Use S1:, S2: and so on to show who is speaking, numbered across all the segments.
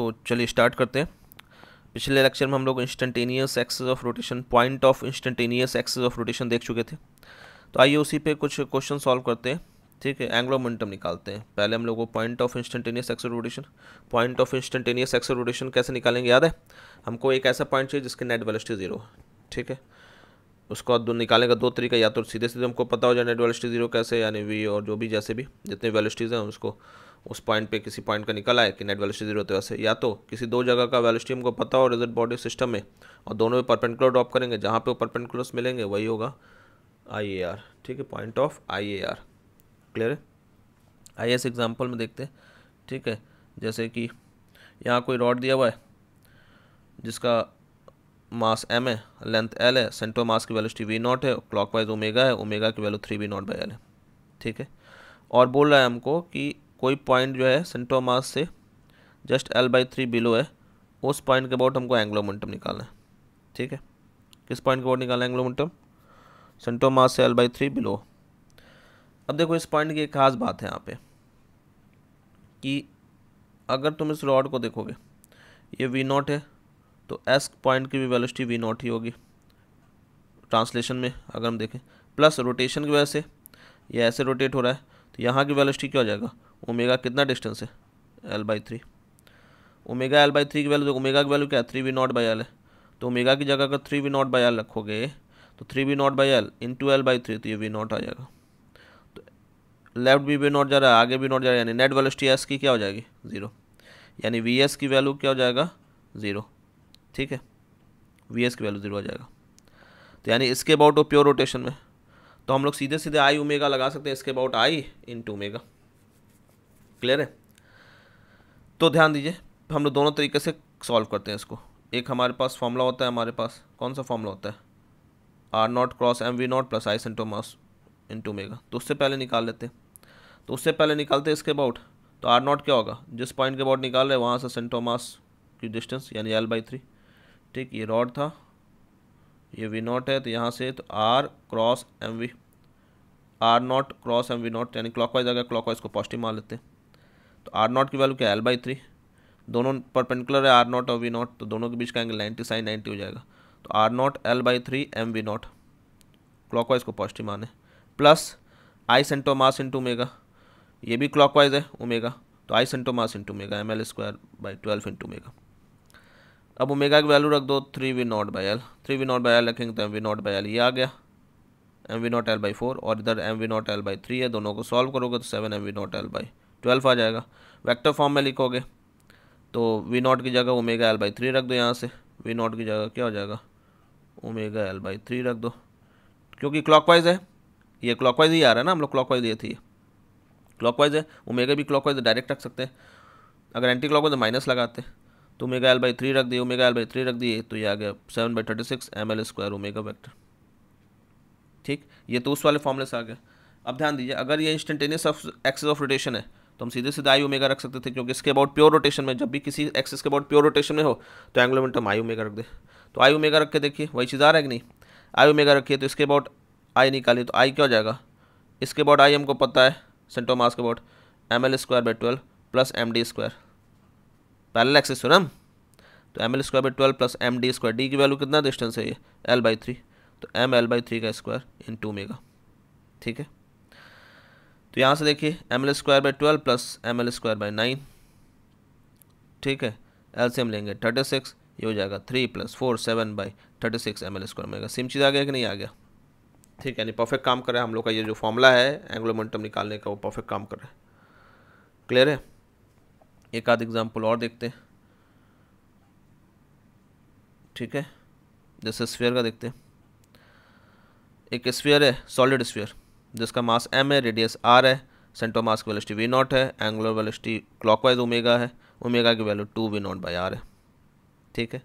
S1: तो चलिए स्टार्ट करते हैं पिछले लेक्चर में हम लोग instantaneous axis of rotation point of instantaneous axis of rotation देख चुके थे तो आइए उसी पे कुछ क्वेश्चन सॉल्व करते हैं ठीक है एंग्लो मोमेंटम निकालते हैं पहले हम लोग को point of instantaneous axis rotation point of instantaneous axis rotation कैसे निकालेंगे याद है हमको एक ऐसा पॉइंट चाहिए जिसके नेट वेलोसिटी जीरो ठीक है उसको दो निकालने का दो तरीका या तो सीधे सीधे हमको पता हो जाए नेट वेलोसिटी जीरो कैसे यानी वी और जो भी जैसे भी जितनी वेलोसिटीज़ हैं उसको उस पॉइंट पे किसी पॉइंट का निकल आए कि नेट वेलोसिटी जीरो होते वैसे या तो किसी दो जगह का वेलोसिटी हमको पता हो रिजल्ट बॉडी सिस्टम में और दोनों में परपेंडिकुलर ड्रॉप करेंगे जहाँ पे वो परपेंडिकुलर्स मिलेंगे वही होगा आई ए आर ठीक है point of I A R clear है आई एस एग्जाम्पल में देखते हैं ठीक है जैसे कि यहाँ कोई रॉड दिया हुआ है जिसका मास एम है लेंथ एल है सेंट्रो मास की वैल्यूस्टी वी नॉट है वाइज ओमेगा है ओमेगा की value three V not by L है ठीक है और बोल रहा है हमको कि कोई पॉइंट जो है सेंटोमास से just L by three below है उस पॉइंट के अबाउट हमको एंग्लो मोमेंटम निकालना है ठीक है किस पॉइंट के अबाउट निकालना है एंग्लो मोमेंटम सेंटोमास से एल बाई थ्री बिलो अब देखो इस पॉइंट की एक खास बात है यहाँ पे कि अगर तुम इस रॉड को देखोगे ये वी नॉट है तो एस पॉइंट की भी वेलोसिटी वी नॉट ही होगी ट्रांसलेशन में अगर हम देखें प्लस रोटेशन की वजह से ये ऐसे रोटेट हो रहा है तो यहाँ की वेलोसिटी क्या हो जाएगा ओमेगा कितना डिस्टेंस है L by three omega L by three की वैल्यू तो ओमेगा की वैल्यू क्या है three V not by L है तो ओमेगा की जगह अगर three V not by L रखोगे तो three V not by L into two by three three ये वी नॉट आ जाएगा तो लेफ्ट भी वी नॉट जा रहा है आगे भी नॉट जा रहा है यानी नेट वेलोसिटी एस की क्या हो जाएगी ज़ीरो यानी वी एस की वैल्यू क्या हो जाएगा ज़ीरो ठीक है वी एस की वैल्यू ज़ीरो आ जाएगा तो यानी इसके अबाउट वो प्योर रोटेशन में तो हम लोग सीधे सीधे आई ओमेगा लगा सकते हैं इसके about I into omega clear है तो ध्यान दीजिए हम लोग दोनों तरीके से सॉल्व करते हैं इसको एक हमारे पास फॉर्मूला होता है हमारे पास कौन सा फॉर्मूला होता है R nought cross M V nought plus I centre of mass into omega तो उससे पहले निकाल लेते हैं तो उससे पहले निकालते हैं इसके अबाउट तो आर नॉट क्या होगा जिस पॉइंट के अबाउट निकाल रहे हैं वहाँ से सेंटो मास की डिस्टेंस यानी एल बाई थ्री ठीक ये रॉड था ये वी नॉट है तो यहाँ से तो R cross M V R nought cross M V nought यानी क्लॉक वाइज अगर वाइज को पॉजिटिव मान लेते हैं तो आर नॉट की वैल्यू क्या है एल बाई थ्री दोनों परपेंडिकुलर है आर नॉट और वी नॉट तो दोनों के बीच का एंगल नाइन्टी साइन नाइन्टी हो जाएगा तो R nought L by three M V nought clockwise को पॉजिटिव माने plus I centre of mass into omega ये भी क्लॉकवाइज है ओमेगा तो I centre of mass into omega M L square by twelve into omega अब ओमेगा की value रख दो three V not by L three V not by L रखेंगे तो M V not by L ये आ गया M V nought L by four और इधर M V nought L by three है दोनों को सॉल्व करोगे तो seven M V nought L by twelve आ जाएगा वेक्टर फॉर्म में लिखोगे तो वी नॉट की जगह ओमेगा एल बाई थ्री रख दो यहाँ से वी नॉट की जगह क्या हो जाएगा ओमेगा एल बाई थ्री रख दो क्योंकि क्लॉकवाइज है ये क्लॉकवाइज ही आ रहा है ना हम लोग क्लॉकवाइज ये थी क्लॉकवाइज है ओमेगा भी क्लॉकवाइज डायरेक्ट रख सकते हैं अगर एंटी क्लॉकवाइज माइनस लगाते तो ओमेगा एल बाई थ्री रख दिए ओमेगा एल बाई थ्री रख दिए तो ये आ गया seven by thirty six M L square omega vector ठीक ये तो उस वाले फॉर्मूले से आ गया अब ध्यान दीजिए अगर ये instantaneous of axis of rotation है तो हम सीधे सीधे आई ओमेगा रख सकते थे क्योंकि इसके अबाउट प्योर रोटेशन में जब भी किसी एक्सिस के अबाउट प्योर रोटेशन में हो तो मोमेंटम आई ओमेगा रख दे तो आई ओमेगा रख के देखिए वही चीज़ आ रहा है कि नहीं आई ओमेगा रखिए तो इसके अबाउट आई निकाली तो आई क्या हो जाएगा इसके अबाउट आई हमको पता है सेंटोमास के about M L square by twelve plus M D square parallel axis ना तो M L square by twelve plus M D square D की वैल्यू कितना डिस्टेंस है ये एल बाई थ्री तो एम एल बाई थ्री का square into omega ठीक है तो यहाँ से देखिए M L square by twelve plus M L square by nine ठीक है एलसीएम लेंगे थर्टी सिक्स ये हो जाएगा three plus four seven by thirty six M L square मिलेगा सेम चीज़ आ गया कि नहीं आ गया ठीक है यानी परफेक्ट काम कर रहा है हम लोग का ये जो फॉर्मूला है एंगुलर मोमेंटम निकालने का वो परफेक्ट काम कर रहा है क्लियर है एक आध एग्जाम्पल और देखते हैं ठीक है जैसे स्फीयर का देखते हैं एक स्फीयर है सॉलिड स्फीयर जिसका मास एम है रेडियस आर है सेंटर मास की वेलोसिटी वी नॉट है एंगुलर वेलोसिटी क्लॉकवाइज ओमेगा है ओमेगा की value two V not by R है ठीक है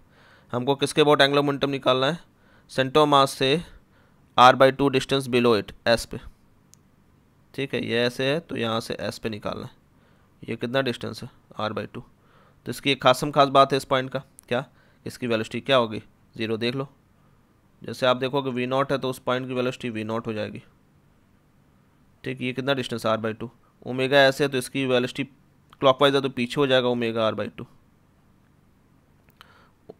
S1: हमको किसके अबाउट एंगुलर मोमेंटम निकालना है सेंटर मास से R by two distance below it S पे ठीक है ये ऐसे है तो यहाँ से एस पे निकालना है ये कितना डिस्टेंस है आर बाई टू तो इसकी एक खासम खास बात है इस पॉइंट का क्या इसकी वेलोसिटी क्या होगी ज़ीरो देख लो जैसे आप देखोगे वी नॉट है तो उस पॉइंट की वेलोसिटी वी नॉट हो जाएगी ठीक ये कितना distance R by two omega ऐसे है तो इसकी वेलोसिटी क्लॉकवाइज है तो पीछे हो जाएगा omega R by two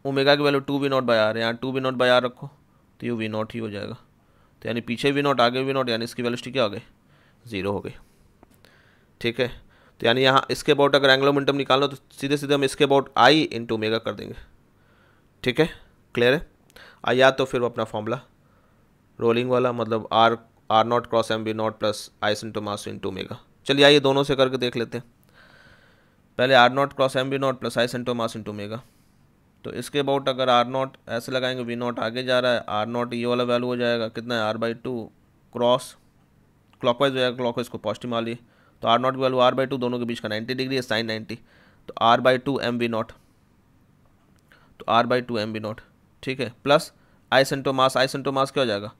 S1: omega की value two V not by R यहाँ two V not by R रखो तो ये वी नॉट ही हो जाएगा तो यानी पीछे वी नॉट आगे वी नॉट यानी इसकी वेलोसिटी क्या हो गई ज़ीरो हो गई ठीक है तो यानी यहाँ इसके अबाउट अगर एंगलो मोमेंटम लो तो सीधे सीधे हम इसके अबाउट आई इंटू ओमेगा कर देंगे ठीक है क्लियर है आ या तो फिर अपना फॉर्मूला रोलिंग वाला मतलब R R nought cross M B nought plus I into mass into omega चलिए आइए दोनों से करके देख लेते हैं पहले R nought cross M B nought plus I into mass into omega तो इसके अबाउट अगर आर नॉट ऐसे लगाएंगे वी नॉट आगे जा रहा है आर नॉट ये वाला वैल्यू हो जाएगा कितना है R by two cross clockwise हो जाएगा क्लॉकवाइज को पॉजिटिव मान लिए तो आर नॉट की वैल्यू आर बाई टू दोनों के बीच का नाइन्टी डिग्री है साइन नाइन्टी तो R by two M V nought तो R by two M V nought ठीक है plus I centre of mass I centre of mass क्या हो जाएगा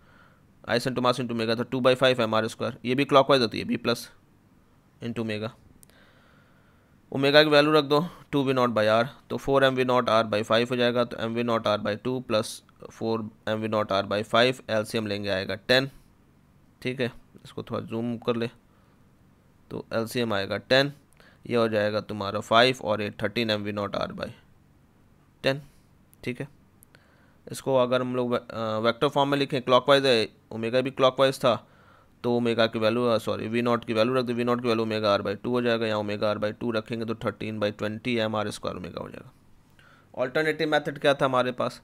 S1: I's centre of mass into omega तो two by five M R square ये भी क्लॉक वाइज होती है B plus into omega omega की वैल्यू रख दो two V not by R तो four M V nought R by five हो जाएगा तो M V nought R by two plus four M V nought R by five LCM लेंगे आएगा ten ठीक है इसको थोड़ा जूम कर ले तो एम आएगा टेन ये हो जाएगा तुम्हारा फाइव और ये thirteen M V nought R by ten ठीक है इसको अगर हम लोग वैक्टर फॉर्म में लिखें क्लॉकवाइज है ओमेगा भी क्लॉकवाइज था तो ओमेगा की वैल्यू सॉरी वी नॉट की वैल्यू रख दो वी नॉट की value omega R by two हो जाएगा या ओमेगा आर बाई टू रखेंगे तो thirteen by twenty M R square omega हो जाएगा ऑल्टरनेटिव मैथड क्या था हमारे पास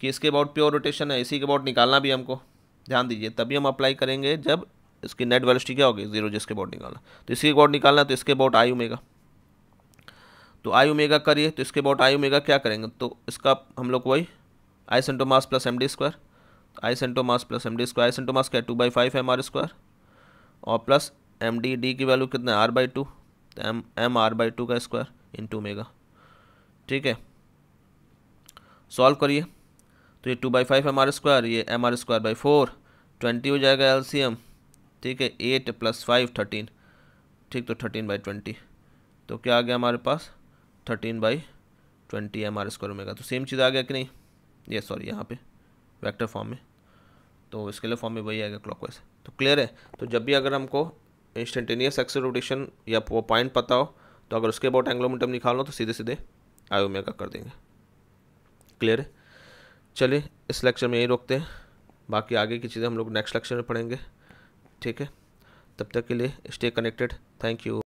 S1: कि इसके अबाउट प्योर रोटेशन है इसी के अबाउट निकालना भी हमको ध्यान दीजिए तभी हम अप्लाई करेंगे जब इसकी नेट वेलोसिटी क्या होगी जीरो जिसके अबाउट निकालना तो इसके अबाउट निकालना तो इसके अबाउट आई ओमेगा तो आई ओमेगा करिए तो इसके अबाउट आई ओमेगा क्या करेंगे तो इसका हम लोग वही I centre of mass plus M D square I centre of mass plus M D square I centre of mass क्या two by five M R square और प्लस एम डी डी की वैल्यू कितना है आर बाई टू तो M M R by two का square into omega ठीक है solve करिए तो ये two by five M R square ये M R square by four twenty हो जाएगा एल सी एम ठीक है एट प्लस फाइव थर्टीन ठीक तो थर्टीन बाई ट्वेंटी तो क्या आ गया हमारे पास thirteen by twenty M R square omega तो सेम चीज़ आ गया कि नहीं ये सॉरी यहाँ पे वेक्टर फॉर्म में तो लिए फॉर्म में वही आएगा क्लॉकवाइज तो क्लियर है तो जब भी अगर हमको इंस्टेंटेनियस एक्सल रोटेशन या वो पॉइंट पता हो तो अगर उसके अबाउट एंग्लोमीटर लो तो सीधे सीधे आयो ओमेगा कर देंगे क्लियर है चलिए इस लेक्चर में यही रोकते हैं बाकी आगे की चीज़ें हम लोग नेक्स्ट लेक्चर में पढ़ेंगे ठीक है तब तक के लिए स्टे कनेक्टेड थैंक यू